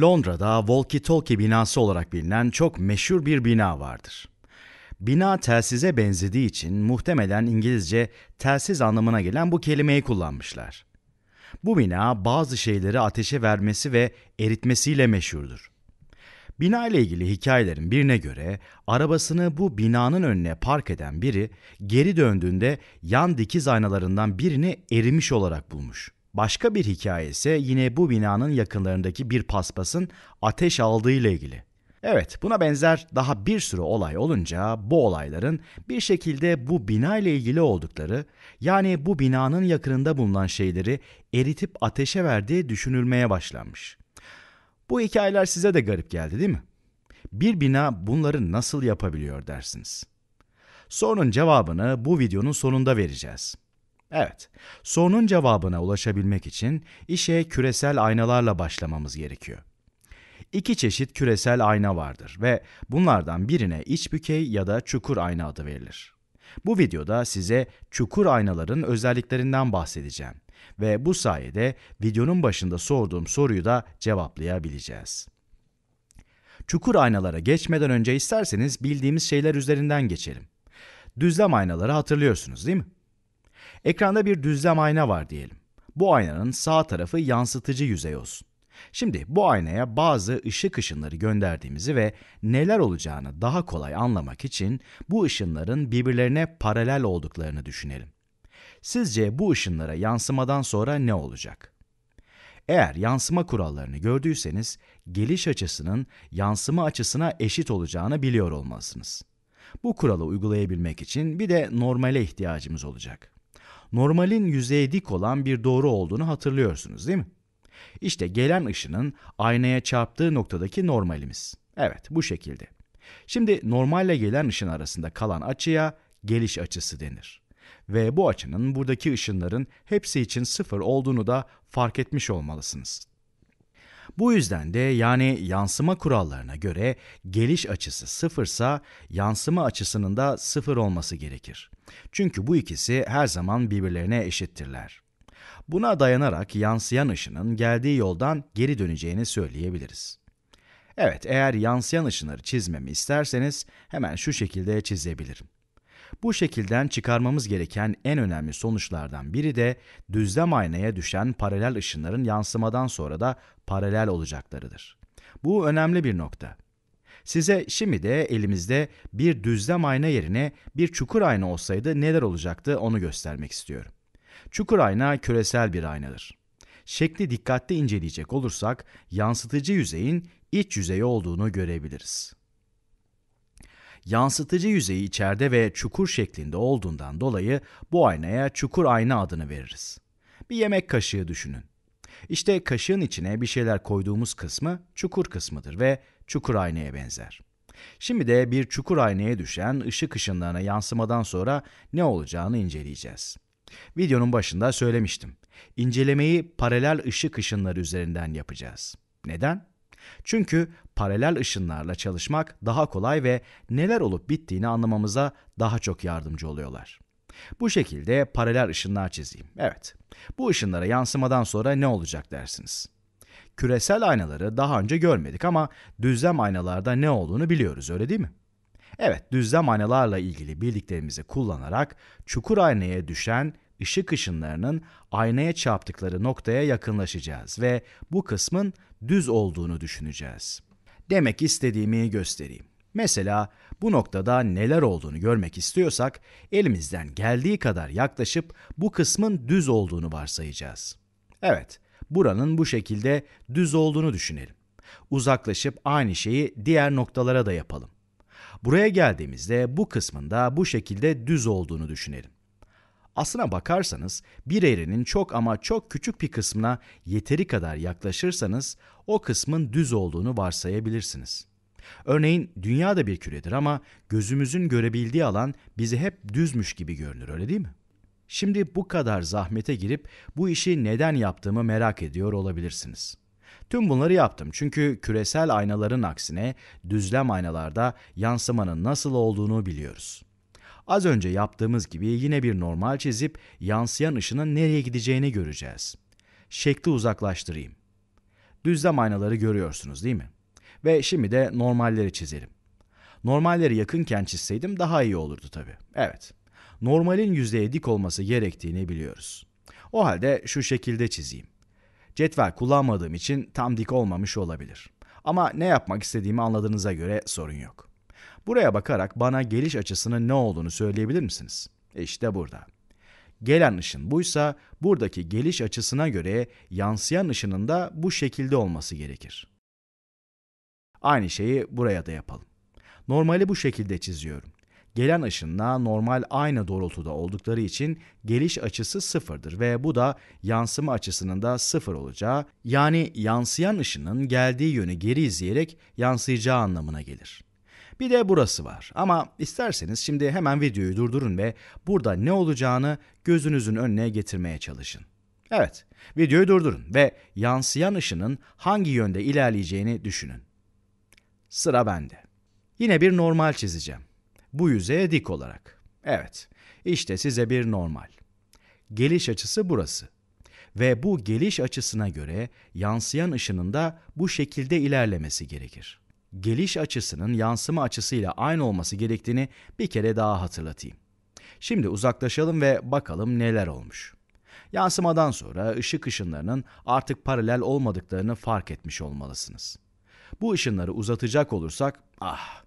Londra'da Walkie Talkie binası olarak bilinen çok meşhur bir bina vardır. Bina telsize benzediği için muhtemelen İngilizce telsiz anlamına gelen bu kelimeyi kullanmışlar. Bu bina bazı şeyleri ateşe vermesi ve eritmesiyle meşhurdur. Bina ile ilgili hikayelerin birine göre arabasını bu binanın önüne park eden biri geri döndüğünde yan dikiz aynalarından birini erimiş olarak bulmuş. Başka bir hikaye ise yine bu binanın yakınlarındaki bir paspasın ateş aldığı ile ilgili. Evet, buna benzer daha bir sürü olay olunca bu olayların bir şekilde bu bina ile ilgili oldukları, yani bu binanın yakınında bulunan şeyleri eritip ateşe verdiği düşünülmeye başlanmış. Bu hikayeler size de garip geldi değil mi? Bir bina bunları nasıl yapabiliyor dersiniz? Sorunun cevabını bu videonun sonunda vereceğiz. Evet, sorunun cevabına ulaşabilmek için işe küresel aynalarla başlamamız gerekiyor. İki çeşit küresel ayna vardır ve bunlardan birine iç bükey ya da çukur ayna adı verilir. Bu videoda size çukur aynaların özelliklerinden bahsedeceğim ve bu sayede videonun başında sorduğum soruyu da cevaplayabileceğiz. Çukur aynalara geçmeden önce isterseniz bildiğimiz şeyler üzerinden geçelim. Düzlem aynaları hatırlıyorsunuz değil mi? Ekranda bir düzlem ayna var diyelim. Bu aynanın sağ tarafı yansıtıcı yüzey olsun. Şimdi bu aynaya bazı ışık ışınları gönderdiğimizi ve neler olacağını daha kolay anlamak için bu ışınların birbirlerine paralel olduklarını düşünelim. Sizce bu ışınlara yansımadan sonra ne olacak? Eğer yansıma kurallarını gördüyseniz geliş açısının yansıma açısına eşit olacağını biliyor olmalısınız. Bu kuralı uygulayabilmek için bir de normale ihtiyacımız olacak normalin yüzeye dik olan bir doğru olduğunu hatırlıyorsunuz değil mi? İşte gelen ışının aynaya çarptığı noktadaki normalimiz. Evet, bu şekilde. Şimdi normalle gelen ışın arasında kalan açıya geliş açısı denir. Ve bu açının buradaki ışınların hepsi için sıfır olduğunu da fark etmiş olmalısınız. Bu yüzden de yani yansıma kurallarına göre geliş açısı sıfırsa yansıma açısının da sıfır olması gerekir. Çünkü bu ikisi her zaman birbirlerine eşittirler. Buna dayanarak yansıyan ışının geldiği yoldan geri döneceğini söyleyebiliriz. Evet, eğer yansıyan ışınları çizmemi isterseniz hemen şu şekilde çizebilirim. Bu şekilden çıkarmamız gereken en önemli sonuçlardan biri de düzlem aynaya düşen paralel ışınların yansımadan sonra da paralel olacaklarıdır. Bu önemli bir nokta. Size şimdi de elimizde bir düzlem ayna yerine bir çukur ayna olsaydı neler olacaktı onu göstermek istiyorum. Çukur ayna küresel bir aynadır. Şekli dikkatle inceleyecek olursak yansıtıcı yüzeyin iç yüzeyi olduğunu görebiliriz. Yansıtıcı yüzeyi içeride ve çukur şeklinde olduğundan dolayı bu aynaya çukur ayna adını veririz. Bir yemek kaşığı düşünün. İşte kaşığın içine bir şeyler koyduğumuz kısmı çukur kısmıdır ve çukur aynaya benzer. Şimdi de bir çukur aynaya düşen ışık ışınlarına yansımadan sonra ne olacağını inceleyeceğiz. Videonun başında söylemiştim. İncelemeyi paralel ışık ışınları üzerinden yapacağız. Neden? Çünkü paralel ışınlarla çalışmak daha kolay ve neler olup bittiğini anlamamıza daha çok yardımcı oluyorlar. Bu şekilde paralel ışınlar çizeyim. Evet. Bu ışınlara yansımadan sonra ne olacak dersiniz? Küresel aynaları daha önce görmedik ama düzlem aynalarda ne olduğunu biliyoruz öyle değil mi? Evet, düzlem aynalarla ilgili bildiklerimizi kullanarak çukur aynaya düşen ışık ışınlarının aynaya çarptıkları noktaya yakınlaşacağız ve bu kısmın düz olduğunu düşüneceğiz. Demek istediğimi göstereyim. Mesela bu noktada neler olduğunu görmek istiyorsak elimizden geldiği kadar yaklaşıp bu kısmın düz olduğunu varsayacağız. Evet, buranın bu şekilde düz olduğunu düşünelim. Uzaklaşıp aynı şeyi diğer noktalara da yapalım. Buraya geldiğimizde bu kısmında bu şekilde düz olduğunu düşünelim. Aslına bakarsanız bir eğrinin çok ama çok küçük bir kısmına yeteri kadar yaklaşırsanız o kısmın düz olduğunu varsayabilirsiniz. Örneğin dünya da bir küredir ama gözümüzün görebildiği alan bizi hep düzmüş gibi görünür öyle değil mi? Şimdi bu kadar zahmete girip bu işi neden yaptığımı merak ediyor olabilirsiniz. Tüm bunları yaptım çünkü küresel aynaların aksine düzlem aynalarda yansımanın nasıl olduğunu biliyoruz. Az önce yaptığımız gibi yine bir normal çizip yansıyan ışının nereye gideceğini göreceğiz. Şekli uzaklaştırayım. Düzlem aynaları görüyorsunuz değil mi? Ve şimdi de normalleri çizelim. Normalleri yakınken çizseydim daha iyi olurdu tabi. Evet. Normalin yüzeye dik olması gerektiğini biliyoruz. O halde şu şekilde çizeyim. Cetvel kullanmadığım için tam dik olmamış olabilir. Ama ne yapmak istediğimi anladığınıza göre sorun yok. Buraya bakarak bana geliş açısının ne olduğunu söyleyebilir misiniz? İşte burada. Gelen ışın buysa buradaki geliş açısına göre yansıyan ışının da bu şekilde olması gerekir. Aynı şeyi buraya da yapalım. Normali bu şekilde çiziyorum. Gelen ışınla normal aynı doğrultuda oldukları için geliş açısı sıfırdır ve bu da yansıma açısının da sıfır olacağı yani yansıyan ışının geldiği yönü geri izleyerek yansıyacağı anlamına gelir. Bir de burası var. Ama isterseniz şimdi hemen videoyu durdurun ve burada ne olacağını gözünüzün önüne getirmeye çalışın. Evet, videoyu durdurun ve yansıyan ışının hangi yönde ilerleyeceğini düşünün. Sıra bende. Yine bir normal çizeceğim. Bu yüzeye dik olarak. Evet, işte size bir normal. Geliş açısı burası. Ve bu geliş açısına göre yansıyan ışının da bu şekilde ilerlemesi gerekir geliş açısının yansıma açısıyla aynı olması gerektiğini bir kere daha hatırlatayım. Şimdi uzaklaşalım ve bakalım neler olmuş. Yansımadan sonra ışık ışınlarının artık paralel olmadıklarını fark etmiş olmalısınız. Bu ışınları uzatacak olursak, ah,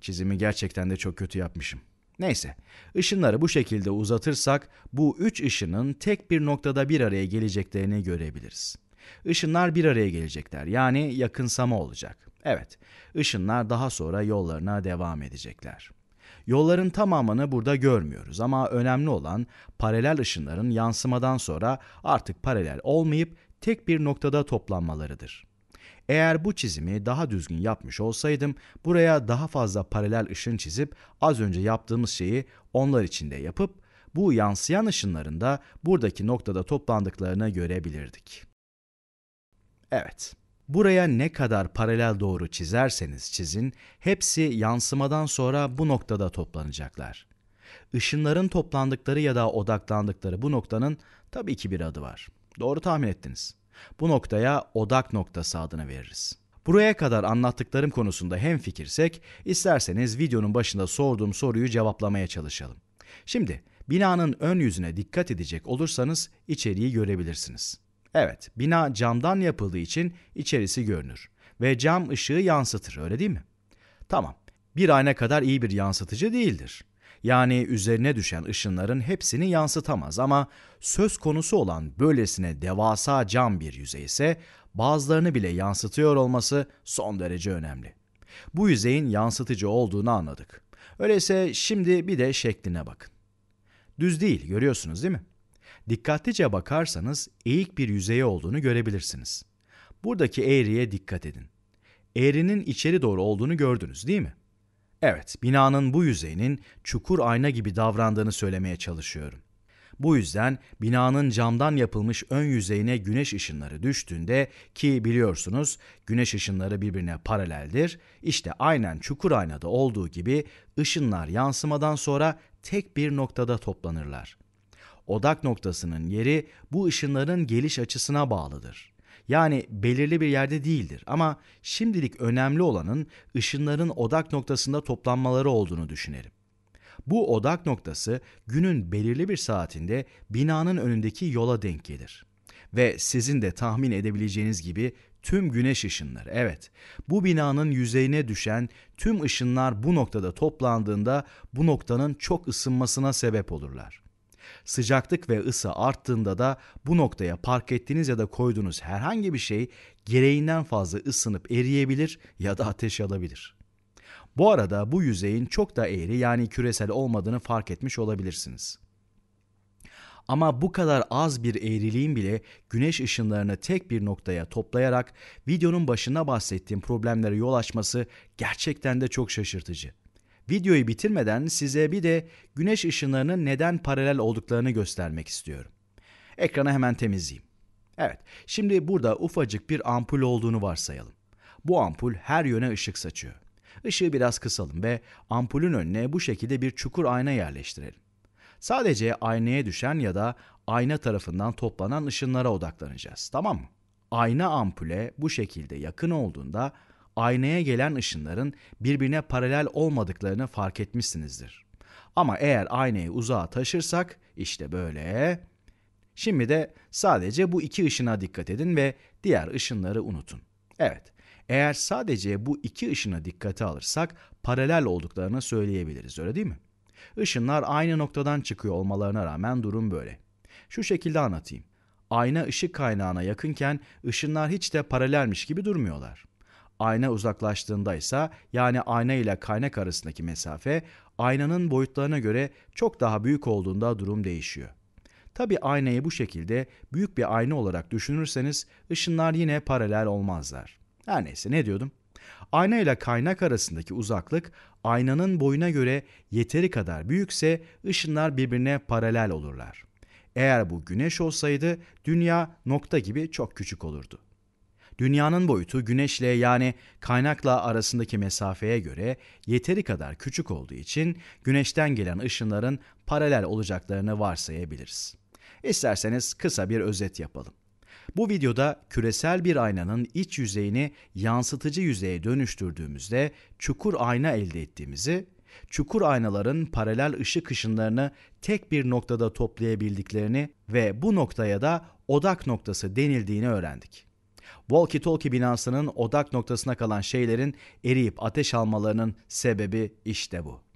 çizimi gerçekten de çok kötü yapmışım. Neyse, ışınları bu şekilde uzatırsak bu üç ışının tek bir noktada bir araya geleceklerini görebiliriz. Işınlar bir araya gelecekler. Yani yakınsama olacak. Evet, ışınlar daha sonra yollarına devam edecekler. Yolların tamamını burada görmüyoruz ama önemli olan paralel ışınların yansımadan sonra artık paralel olmayıp tek bir noktada toplanmalarıdır. Eğer bu çizimi daha düzgün yapmış olsaydım buraya daha fazla paralel ışın çizip az önce yaptığımız şeyi onlar içinde yapıp bu yansıyan ışınların da buradaki noktada toplandıklarını görebilirdik. Evet. Buraya ne kadar paralel doğru çizerseniz çizin, hepsi yansımadan sonra bu noktada toplanacaklar. Işınların toplandıkları ya da odaklandıkları bu noktanın tabii ki bir adı var. Doğru tahmin ettiniz. Bu noktaya odak noktası adını veririz. Buraya kadar anlattıklarım konusunda hem fikirsek, isterseniz videonun başında sorduğum soruyu cevaplamaya çalışalım. Şimdi binanın ön yüzüne dikkat edecek olursanız içeriği görebilirsiniz. Evet, bina camdan yapıldığı için içerisi görünür ve cam ışığı yansıtır, öyle değil mi? Tamam. Bir ayna kadar iyi bir yansıtıcı değildir. Yani üzerine düşen ışınların hepsini yansıtamaz ama söz konusu olan böylesine devasa cam bir yüzey ise bazılarını bile yansıtıyor olması son derece önemli. Bu yüzeyin yansıtıcı olduğunu anladık. Öyleyse şimdi bir de şekline bakın. Düz değil, görüyorsunuz değil mi? Dikkatlice bakarsanız eğik bir yüzeye olduğunu görebilirsiniz. Buradaki eğriye dikkat edin. Eğrinin içeri doğru olduğunu gördünüz değil mi? Evet, binanın bu yüzeyinin çukur ayna gibi davrandığını söylemeye çalışıyorum. Bu yüzden binanın camdan yapılmış ön yüzeyine güneş ışınları düştüğünde ki biliyorsunuz güneş ışınları birbirine paraleldir. işte aynen çukur aynada olduğu gibi ışınlar yansımadan sonra tek bir noktada toplanırlar. Odak noktasının yeri bu ışınların geliş açısına bağlıdır. Yani belirli bir yerde değildir ama şimdilik önemli olanın ışınların odak noktasında toplanmaları olduğunu düşünelim. Bu odak noktası günün belirli bir saatinde binanın önündeki yola denk gelir. Ve sizin de tahmin edebileceğiniz gibi tüm güneş ışınları. Evet, bu binanın yüzeyine düşen tüm ışınlar bu noktada toplandığında bu noktanın çok ısınmasına sebep olurlar. Sıcaklık ve ısı arttığında da bu noktaya park ettiğiniz ya da koyduğunuz herhangi bir şey gereğinden fazla ısınıp eriyebilir ya da ateş alabilir. Bu arada bu yüzeyin çok da eğri yani küresel olmadığını fark etmiş olabilirsiniz. Ama bu kadar az bir eğriliğin bile güneş ışınlarını tek bir noktaya toplayarak videonun başına bahsettiğim problemlere yol açması gerçekten de çok şaşırtıcı. Videoyu bitirmeden size bir de güneş ışınlarının neden paralel olduklarını göstermek istiyorum. Ekranı hemen temizleyeyim. Evet, şimdi burada ufacık bir ampul olduğunu varsayalım. Bu ampul her yöne ışık saçıyor. Işığı biraz kısalım ve ampulün önüne bu şekilde bir çukur ayna yerleştirelim. Sadece aynaya düşen ya da ayna tarafından toplanan ışınlara odaklanacağız, tamam mı? Ayna ampule bu şekilde yakın olduğunda aynaya gelen ışınların birbirine paralel olmadıklarını fark etmişsinizdir. Ama eğer aynayı uzağa taşırsak işte böyle. Şimdi de sadece bu iki ışına dikkat edin ve diğer ışınları unutun. Evet, eğer sadece bu iki ışına dikkate alırsak paralel olduklarını söyleyebiliriz öyle değil mi? Işınlar aynı noktadan çıkıyor olmalarına rağmen durum böyle. Şu şekilde anlatayım. Ayna ışık kaynağına yakınken ışınlar hiç de paralelmiş gibi durmuyorlar. Ayna uzaklaştığında ise yani ayna ile kaynak arasındaki mesafe aynanın boyutlarına göre çok daha büyük olduğunda durum değişiyor. Tabi aynayı bu şekilde büyük bir ayna olarak düşünürseniz ışınlar yine paralel olmazlar. Her neyse ne diyordum? Ayna ile kaynak arasındaki uzaklık aynanın boyuna göre yeteri kadar büyükse ışınlar birbirine paralel olurlar. Eğer bu güneş olsaydı dünya nokta gibi çok küçük olurdu dünyanın boyutu güneşle yani kaynakla arasındaki mesafeye göre yeteri kadar küçük olduğu için güneşten gelen ışınların paralel olacaklarını varsayabiliriz. İsterseniz kısa bir özet yapalım. Bu videoda küresel bir aynanın iç yüzeyini yansıtıcı yüzeye dönüştürdüğümüzde çukur ayna elde ettiğimizi, çukur aynaların paralel ışık ışınlarını tek bir noktada toplayabildiklerini ve bu noktaya da odak noktası denildiğini öğrendik walkie talkie binasının odak noktasına kalan şeylerin eriyip ateş almalarının sebebi işte bu.